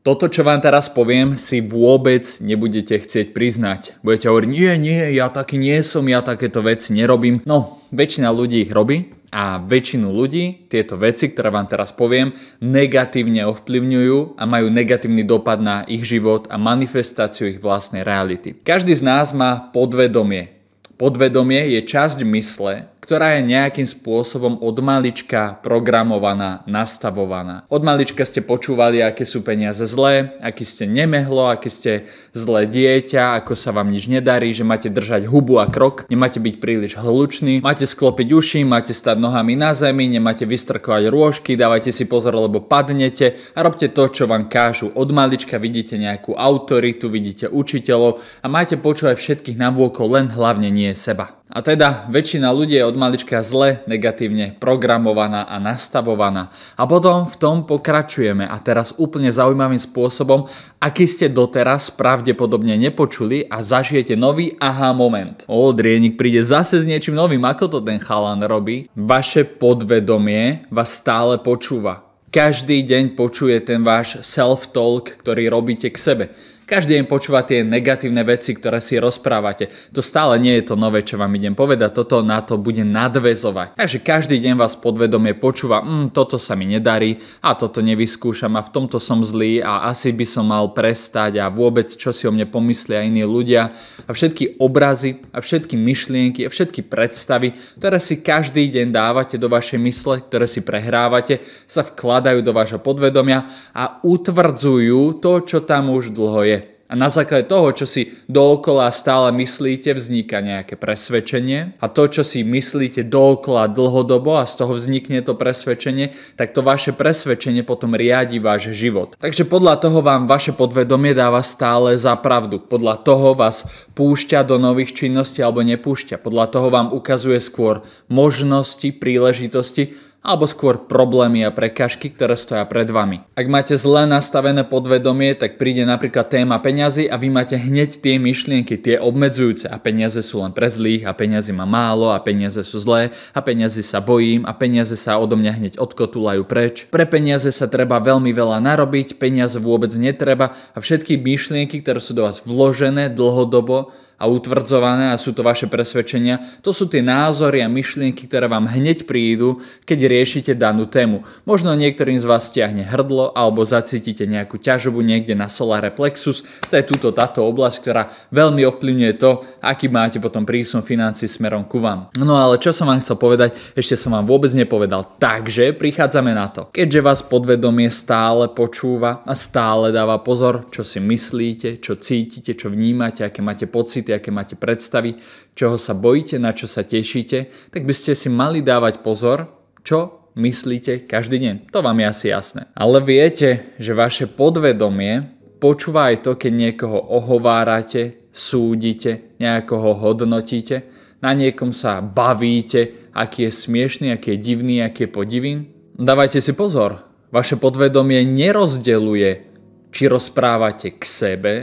Toto, čo vám teraz poviem, si vôbec nebudete chcieť priznať. Budete hovoriť, nie, nie, ja taký nie som, ja takéto veci nerobím. No, väčšina ľudí ich robí a väčšinu ľudí tieto veci, ktoré vám teraz poviem, negatívne ovplyvňujú a majú negatívny dopad na ich život a manifestáciu ich vlastnej reality. Každý z nás má podvedomie. Podvedomie je časť mysle, ktorá je nejakým spôsobom od malička programovaná, nastavovaná. Od malička ste počúvali, aké sú peniaze zlé, aký ste nemehlo, aké ste zlé dieťa, ako sa vám nič nedarí, že máte držať hubu a krok, nemáte byť príliš hlučný, máte sklopiť uši, máte stať nohami na zemi, nemáte vystrkovať rôžky, dávajte si pozor, lebo padnete a robte to, čo vám kážu. Od malička vidíte nejakú autoritu, vidíte učiteľov a máte počúvať všetkých navôkol, len hlavne nie seba. A teda väčšina ľudí je od malička zle, negatívne programovaná a nastavovaná. A potom v tom pokračujeme a teraz úplne zaujímavým spôsobom, aký ste doteraz pravdepodobne nepočuli a zažijete nový aha moment. O, drienik príde zase s niečím novým, ako to ten chalan robí. Vaše podvedomie vás stále počúva. Každý deň počuje ten váš self-talk, ktorý robíte k sebe každý deň počúva tie negatívne veci, ktoré si rozprávate. To stále nie je to nové, čo vám idem povedať. Toto na to bude nadvezovať. Takže každý deň vás podvedomie počúva, mm, toto sa mi nedarí a toto nevyskúšam a v tomto som zlý a asi by som mal prestať a vôbec čo si o mne pomyslia iní ľudia a všetky obrazy a všetky myšlienky a všetky predstavy, ktoré si každý deň dávate do vašej mysle, ktoré si prehrávate, sa vkladajú do vášho podvedomia a utvrdzujú to, čo tam už dlho je. A na základe toho, čo si dookola stále myslíte, vzniká nejaké presvedčenie. A to, čo si myslíte dookola dlhodobo a z toho vznikne to presvedčenie, tak to vaše presvedčenie potom riadi váš život. Takže podľa toho vám vaše podvedomie dáva stále za pravdu. Podľa toho vás púšťa do nových činností alebo nepúšťa. Podľa toho vám ukazuje skôr možnosti, príležitosti, alebo skôr problémy a prekažky, ktoré stoja pred vami. Ak máte zle nastavené podvedomie, tak príde napríklad téma peňazí a vy máte hneď tie myšlienky, tie obmedzujúce a peniaze sú len pre zlých a peniazy má málo a peniaze sú zlé a peniazy sa bojím a peniaze sa odo mňa hneď odkotulajú preč. Pre peniaze sa treba veľmi veľa narobiť, peniaze vôbec netreba a všetky myšlienky, ktoré sú do vás vložené dlhodobo, a utvrdzované a sú to vaše presvedčenia. To sú tie názory a myšlienky, ktoré vám hneď prídu, keď riešite danú tému. Možno niektorým z vás stiahne hrdlo alebo zacítite nejakú ťažobu niekde na solare plexus. To je túto táto oblasť, ktorá veľmi ovplyvňuje to, aký máte potom prísun financí smerom ku vám. No ale čo som vám chcel povedať, ešte som vám vôbec nepovedal. Takže prichádzame na to. Keďže vás podvedomie stále počúva a stále dáva pozor, čo si myslíte, čo cítite, čo vnímate, aké máte pocity, pocity, aké máte predstavy, čoho sa bojíte, na čo sa tešíte, tak by ste si mali dávať pozor, čo myslíte každý deň. To vám je asi jasné. Ale viete, že vaše podvedomie počúva aj to, keď niekoho ohovárate, súdite, nejakoho hodnotíte, na niekom sa bavíte, aký je smiešný, aký je divný, aký je podivín. Dávajte si pozor, vaše podvedomie nerozdeluje, či rozprávate k sebe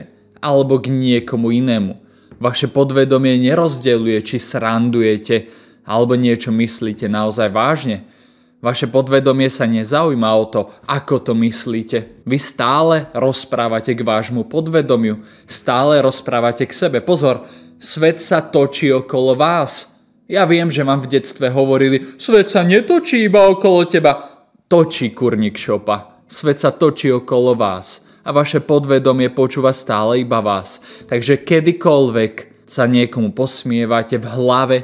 alebo k niekomu inému. Vaše podvedomie nerozdeľuje, či srandujete alebo niečo myslíte naozaj vážne. Vaše podvedomie sa nezaujíma o to, ako to myslíte. Vy stále rozprávate k vášmu podvedomiu, stále rozprávate k sebe. Pozor, svet sa točí okolo vás. Ja viem, že vám v detstve hovorili, svet sa netočí iba okolo teba. Točí kurník šopa. Svet sa točí okolo vás a vaše podvedomie počúva stále iba vás. Takže kedykoľvek sa niekomu posmievate v hlave,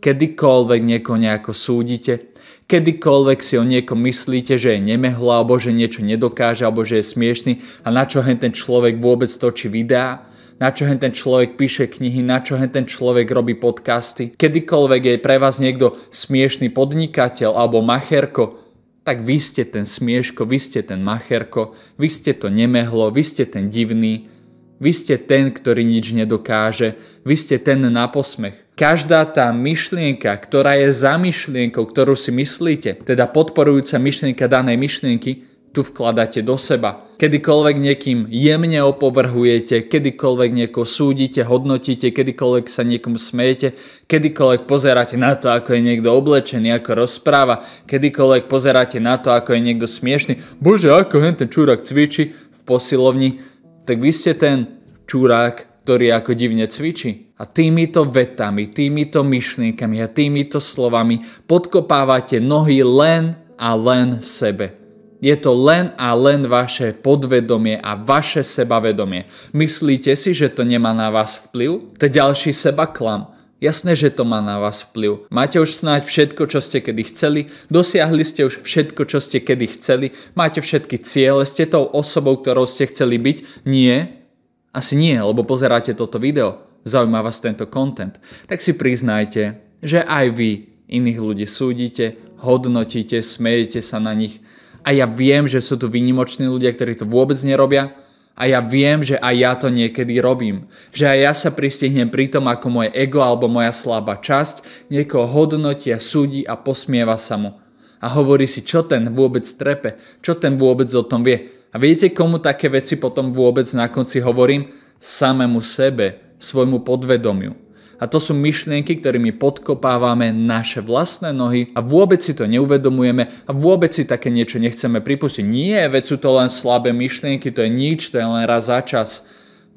kedykoľvek niekoho nejako súdite, kedykoľvek si o niekom myslíte, že je nemehla, alebo že niečo nedokáže, alebo že je smiešný a na čo hen ten človek vôbec točí videá, na čo hen ten človek píše knihy, na čo hen ten človek robí podcasty. Kedykoľvek je pre vás niekto smiešný podnikateľ alebo macherko, tak vy ste ten smieško, vy ste ten macherko, vy ste to nemehlo, vy ste ten divný, vy ste ten, ktorý nič nedokáže, vy ste ten na posmech. Každá tá myšlienka, ktorá je za myšlienkou, ktorú si myslíte, teda podporujúca myšlienka danej myšlienky, tu vkladáte do seba. Kedykoľvek niekým jemne opovrhujete, kedykoľvek niekoho súdite, hodnotíte, kedykoľvek sa niekomu smejete, kedykoľvek pozeráte na to, ako je niekto oblečený, ako rozpráva, kedykoľvek pozeráte na to, ako je niekto smiešný, bože, ako hen ten čúrak cvičí v posilovni, tak vy ste ten čúrak, ktorý ako divne cvičí. A týmito vetami, týmito myšlienkami a týmito slovami podkopávate nohy len a len sebe. Je to len a len vaše podvedomie a vaše sebavedomie. Myslíte si, že to nemá na vás vplyv? To je ďalší klam. Jasné, že to má na vás vplyv. Máte už snáď všetko, čo ste kedy chceli, dosiahli ste už všetko, čo ste kedy chceli, máte všetky ciele, ste tou osobou, ktorou ste chceli byť? Nie? Asi nie, lebo pozeráte toto video. Zaujíma vás tento kontent. Tak si priznajte, že aj vy iných ľudí súdite, hodnotíte, smejete sa na nich, a ja viem, že sú tu výnimoční ľudia, ktorí to vôbec nerobia a ja viem, že aj ja to niekedy robím. Že aj ja sa pristihnem pri tom, ako moje ego alebo moja slabá časť niekoho hodnotí a súdi a posmieva sa mu. A hovorí si, čo ten vôbec trepe, čo ten vôbec o tom vie. A viete, komu také veci potom vôbec na konci hovorím? Samému sebe, svojmu podvedomiu. A to sú myšlienky, ktorými podkopávame naše vlastné nohy a vôbec si to neuvedomujeme a vôbec si také niečo nechceme pripustiť. Nie, veď sú to len slabé myšlienky, to je nič, to je len raz za čas.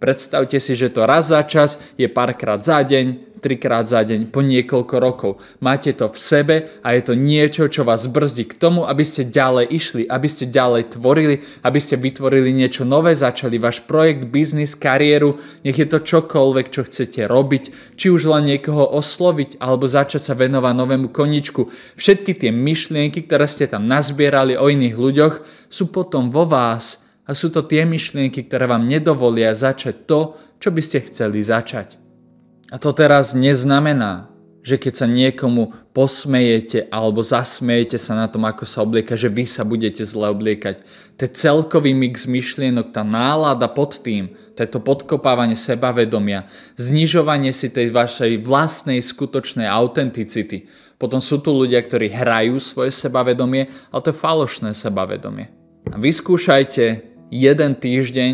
Predstavte si, že to raz za čas je párkrát za deň, trikrát za deň, po niekoľko rokov. Máte to v sebe a je to niečo, čo vás brzdí k tomu, aby ste ďalej išli, aby ste ďalej tvorili, aby ste vytvorili niečo nové, začali váš projekt, biznis, kariéru, nech je to čokoľvek, čo chcete robiť, či už len niekoho osloviť alebo začať sa venovať novému koničku. Všetky tie myšlienky, ktoré ste tam nazbierali o iných ľuďoch, sú potom vo vás a sú to tie myšlienky, ktoré vám nedovolia začať to, čo by ste chceli začať. A to teraz neznamená, že keď sa niekomu posmejete alebo zasmejete sa na tom, ako sa oblieka, že vy sa budete zle obliekať. To je celkový mix myšlienok, tá nálada pod tým, to je to podkopávanie sebavedomia, znižovanie si tej vašej vlastnej skutočnej autenticity. Potom sú tu ľudia, ktorí hrajú svoje sebavedomie, ale to je falošné sebavedomie. A vyskúšajte jeden týždeň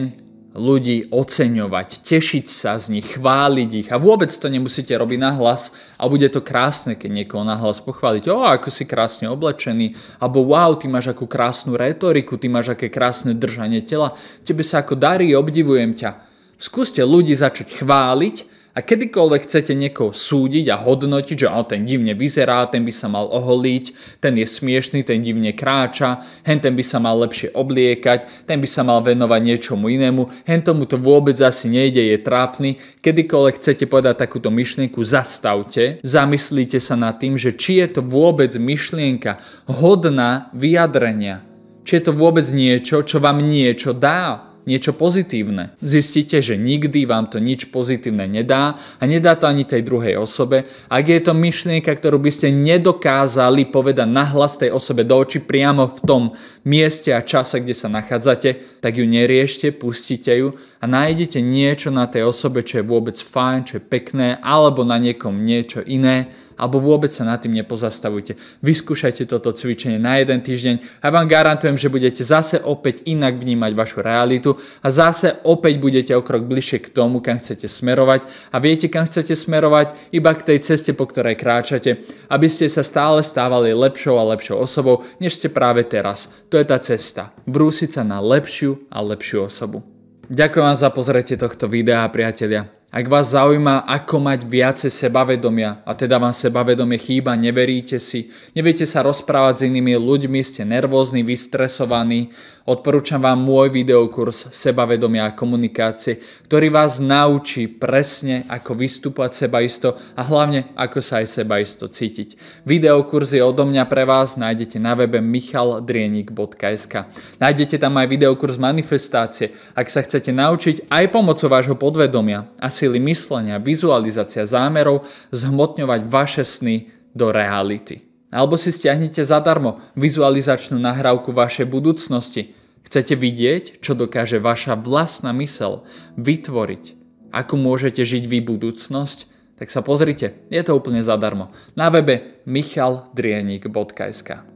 ľudí oceňovať, tešiť sa z nich, chváliť ich a vôbec to nemusíte robiť na hlas a bude to krásne, keď niekoho na hlas pochváliť. O, ako si krásne oblečený, alebo wow, ty máš akú krásnu retoriku, ty máš aké krásne držanie tela, tebe sa ako darí, obdivujem ťa. Skúste ľudí začať chváliť a kedykoľvek chcete niekoho súdiť a hodnotiť, že on ten divne vyzerá, ten by sa mal oholiť, ten je smiešný, ten divne kráča, hen ten by sa mal lepšie obliekať, ten by sa mal venovať niečomu inému, hen tomu to vôbec asi nejde, je trápny. Kedykoľvek chcete povedať takúto myšlienku, zastavte, zamyslíte sa nad tým, že či je to vôbec myšlienka hodná vyjadrenia, či je to vôbec niečo, čo vám niečo dá niečo pozitívne. Zistíte, že nikdy vám to nič pozitívne nedá a nedá to ani tej druhej osobe. Ak je to myšlienka, ktorú by ste nedokázali povedať nahlas tej osobe do očí priamo v tom mieste a čase, kde sa nachádzate, tak ju neriešte, pustite ju a nájdete niečo na tej osobe, čo je vôbec fajn, čo je pekné, alebo na niekom niečo iné, alebo vôbec sa nad tým nepozastavujte. Vyskúšajte toto cvičenie na jeden týždeň a vám garantujem, že budete zase opäť inak vnímať vašu realitu a zase opäť budete o krok bližšie k tomu, kam chcete smerovať a viete, kam chcete smerovať iba k tej ceste, po ktorej kráčate, aby ste sa stále stávali lepšou a lepšou osobou, než ste práve teraz. To je tá cesta. Brúsiť sa na lepšiu a lepšiu osobu. Ďakujem vám za pozretie tohto videa, priatelia. Ak vás zaujíma, ako mať viacej sebavedomia, a teda vám sebavedomie chýba, neveríte si, neviete sa rozprávať s inými ľuďmi, ste nervózni, vystresovaní, Odporúčam vám môj videokurs sebavedomia a komunikácie, ktorý vás naučí presne, ako vystúpať sebaisto a hlavne, ako sa aj sebaisto cítiť. Videokurs je odo mňa pre vás, nájdete na webe michaldrienik.sk. Nájdete tam aj videokurs manifestácie, ak sa chcete naučiť aj pomocou vášho podvedomia a sily myslenia, vizualizácia zámerov zhmotňovať vaše sny do reality. Alebo si stiahnite zadarmo vizualizačnú nahrávku vašej budúcnosti. Chcete vidieť, čo dokáže vaša vlastná mysel vytvoriť. Ako môžete žiť vy budúcnosť, tak sa pozrite, je to úplne zadarmo. Na webe michaldrienik.sk